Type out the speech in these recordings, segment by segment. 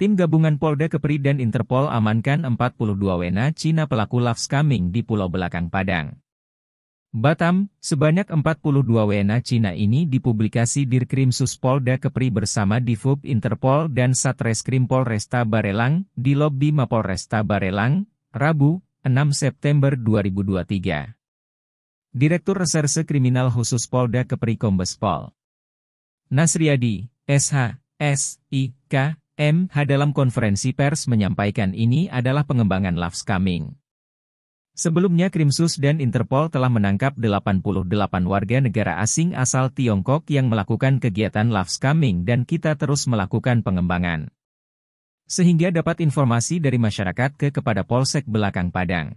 Tim gabungan Polda Kepri dan Interpol amankan 42 wna Cina pelaku love scamming di Pulau Belakang Padang. Batam, sebanyak 42 wna Cina ini dipublikasi Sus Polda Kepri bersama Divub Interpol dan Satreskrim Polresta Barelang di lobi Mapolresta Barelang, Rabu, 6 September 2023. Direktur Reserse Kriminal Khusus Polda Kepri Kombespol. Nasriadi, SH, S, I, K, MH dalam konferensi pers menyampaikan ini adalah pengembangan Love Coming. Sebelumnya Krimsus dan Interpol telah menangkap 88 warga negara asing asal Tiongkok yang melakukan kegiatan Love Coming dan kita terus melakukan pengembangan. Sehingga dapat informasi dari masyarakat ke kepada Polsek Belakang Padang.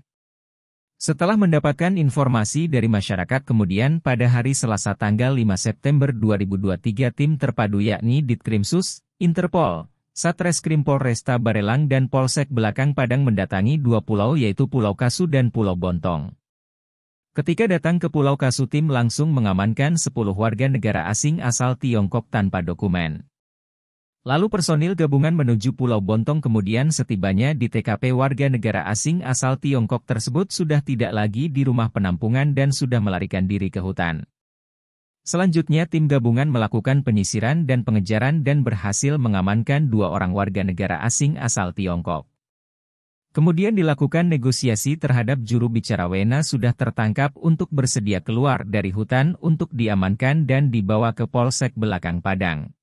Setelah mendapatkan informasi dari masyarakat kemudian pada hari Selasa tanggal 5 September 2023 tim terpadu yakni Ditkrimsus, Interpol, Satreskrim Polresta Barelang dan Polsek Belakang Padang mendatangi dua pulau yaitu Pulau Kasu dan Pulau Bontong. Ketika datang ke Pulau Kasu tim langsung mengamankan 10 warga negara asing asal Tiongkok tanpa dokumen. Lalu personil gabungan menuju Pulau Bontong kemudian setibanya di TKP warga negara asing asal Tiongkok tersebut sudah tidak lagi di rumah penampungan dan sudah melarikan diri ke hutan. Selanjutnya tim gabungan melakukan penyisiran dan pengejaran dan berhasil mengamankan dua orang warga negara asing asal Tiongkok. Kemudian dilakukan negosiasi terhadap juru bicara Wena sudah tertangkap untuk bersedia keluar dari hutan untuk diamankan dan dibawa ke Polsek Belakang Padang.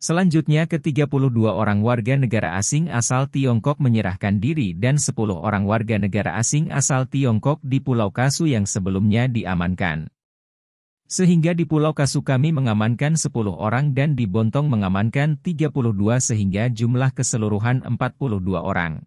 Selanjutnya ke-32 orang warga negara asing asal Tiongkok menyerahkan diri dan 10 orang warga negara asing asal Tiongkok di Pulau Kasu yang sebelumnya diamankan. Sehingga di Pulau Kasukami mengamankan 10 orang dan di Bontong mengamankan 32 sehingga jumlah keseluruhan 42 orang.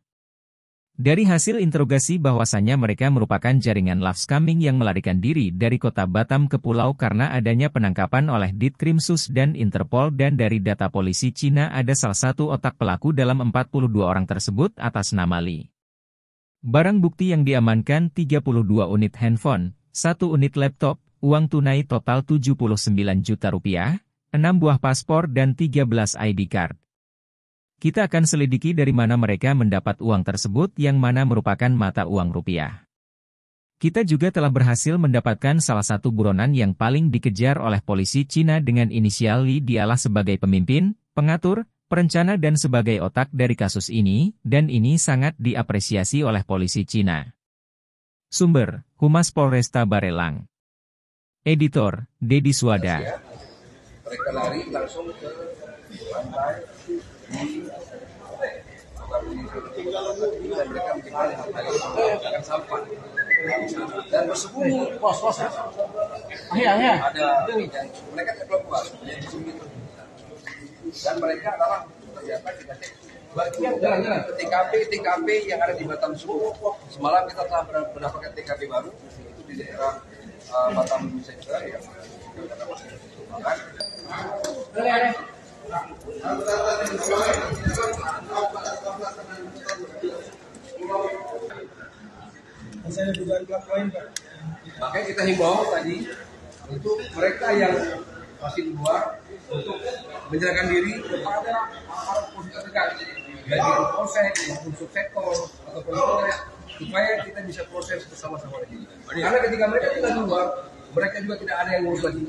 Dari hasil interogasi bahwasannya mereka merupakan jaringan Lafskaming yang melarikan diri dari kota Batam ke pulau karena adanya penangkapan oleh Ditkrimsus dan Interpol dan dari data polisi Cina ada salah satu otak pelaku dalam 42 orang tersebut atas nama Li. Barang bukti yang diamankan 32 unit handphone, 1 unit laptop, uang tunai total 79 juta rupiah, 6 buah paspor dan 13 ID card. Kita akan selidiki dari mana mereka mendapat uang tersebut yang mana merupakan mata uang rupiah. Kita juga telah berhasil mendapatkan salah satu buronan yang paling dikejar oleh polisi Cina dengan inisial Li dialah sebagai pemimpin, pengatur, perencana dan sebagai otak dari kasus ini, dan ini sangat diapresiasi oleh polisi Cina. Sumber, Humas Polresta Barelang Editor, Dedi Suwada. Ya, mereka lari langsung ke lantai di mereka lantai menjadikan sampah dan bersembunyi pos pos ya ya ada mereka tidak keluar dan mereka adalah ternyata kita bagian dari TKP TKP yang ada di Batam Sulu semalam kita telah mendapatkan TKP baru itu di daerah uh, Batam Center ya. Masih ada dugaan lain, Pak. Makanya kita himbau tadi untuk mereka yang masih di luar untuk menyerahkan diri kepada aparat polisi terdekat, baik itu polsek maupun subsektor ataupun supaya kita bisa proses bersama-sama lagi. Oh, iya. Karena ketika mereka tinggal di luar, mereka juga tidak ada yang ngurus lagi